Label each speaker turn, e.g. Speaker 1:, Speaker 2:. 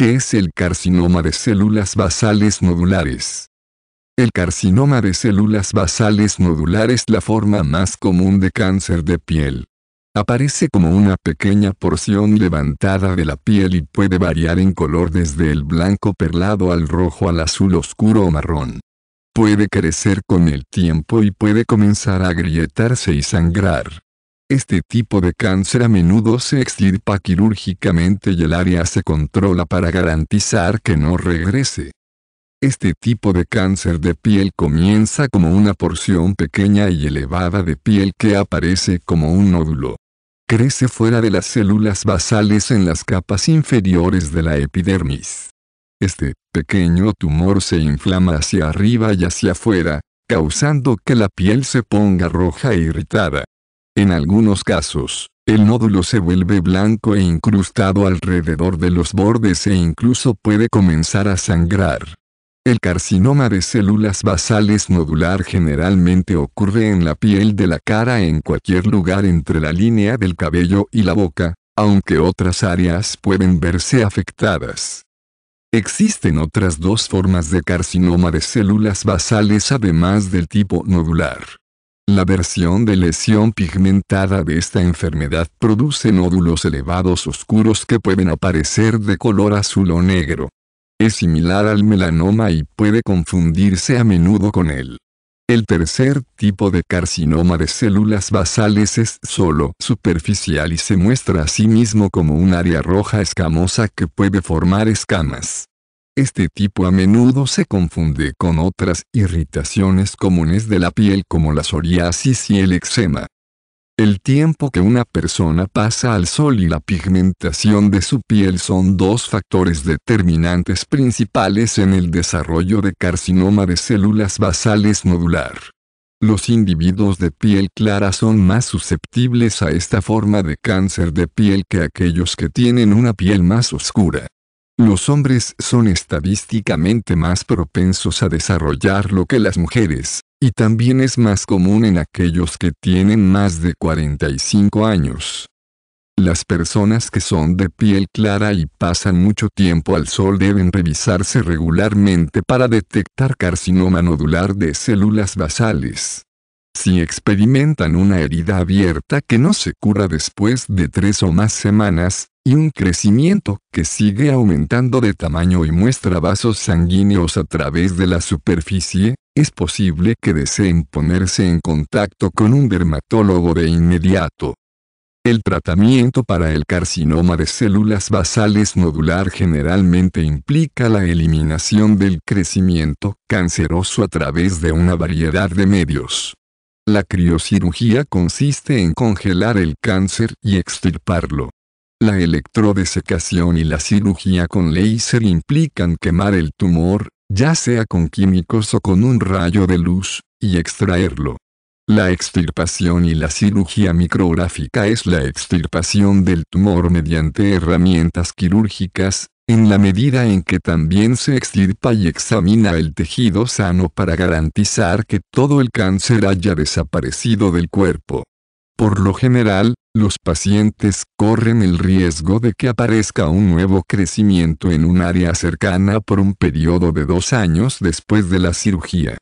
Speaker 1: ¿Qué es el carcinoma de células basales nodulares. El carcinoma de células basales nodulares es la forma más común de cáncer de piel. Aparece como una pequeña porción levantada de la piel y puede variar en color desde el blanco perlado al rojo al azul oscuro o marrón. Puede crecer con el tiempo y puede comenzar a agrietarse y sangrar. Este tipo de cáncer a menudo se extirpa quirúrgicamente y el área se controla para garantizar que no regrese. Este tipo de cáncer de piel comienza como una porción pequeña y elevada de piel que aparece como un nódulo. Crece fuera de las células basales en las capas inferiores de la epidermis. Este pequeño tumor se inflama hacia arriba y hacia afuera, causando que la piel se ponga roja e irritada. En algunos casos, el nódulo se vuelve blanco e incrustado alrededor de los bordes e incluso puede comenzar a sangrar. El carcinoma de células basales nodular generalmente ocurre en la piel de la cara en cualquier lugar entre la línea del cabello y la boca, aunque otras áreas pueden verse afectadas. Existen otras dos formas de carcinoma de células basales además del tipo nodular. La versión de lesión pigmentada de esta enfermedad produce nódulos elevados oscuros que pueden aparecer de color azul o negro. Es similar al melanoma y puede confundirse a menudo con él. El tercer tipo de carcinoma de células basales es solo superficial y se muestra a sí mismo como un área roja escamosa que puede formar escamas. Este tipo a menudo se confunde con otras irritaciones comunes de la piel como la psoriasis y el eczema. El tiempo que una persona pasa al sol y la pigmentación de su piel son dos factores determinantes principales en el desarrollo de carcinoma de células basales nodular. Los individuos de piel clara son más susceptibles a esta forma de cáncer de piel que aquellos que tienen una piel más oscura. Los hombres son estadísticamente más propensos a desarrollarlo que las mujeres, y también es más común en aquellos que tienen más de 45 años. Las personas que son de piel clara y pasan mucho tiempo al sol deben revisarse regularmente para detectar carcinoma nodular de células basales. Si experimentan una herida abierta que no se cura después de tres o más semanas, y un crecimiento que sigue aumentando de tamaño y muestra vasos sanguíneos a través de la superficie, es posible que deseen ponerse en contacto con un dermatólogo de inmediato. El tratamiento para el carcinoma de células basales nodular generalmente implica la eliminación del crecimiento canceroso a través de una variedad de medios. La criocirugía consiste en congelar el cáncer y extirparlo. La electrodesecación y la cirugía con láser implican quemar el tumor, ya sea con químicos o con un rayo de luz, y extraerlo. La extirpación y la cirugía micrográfica es la extirpación del tumor mediante herramientas quirúrgicas, en la medida en que también se extirpa y examina el tejido sano para garantizar que todo el cáncer haya desaparecido del cuerpo. Por lo general, los pacientes corren el riesgo de que aparezca un nuevo crecimiento en un área cercana por un periodo de dos años después de la cirugía.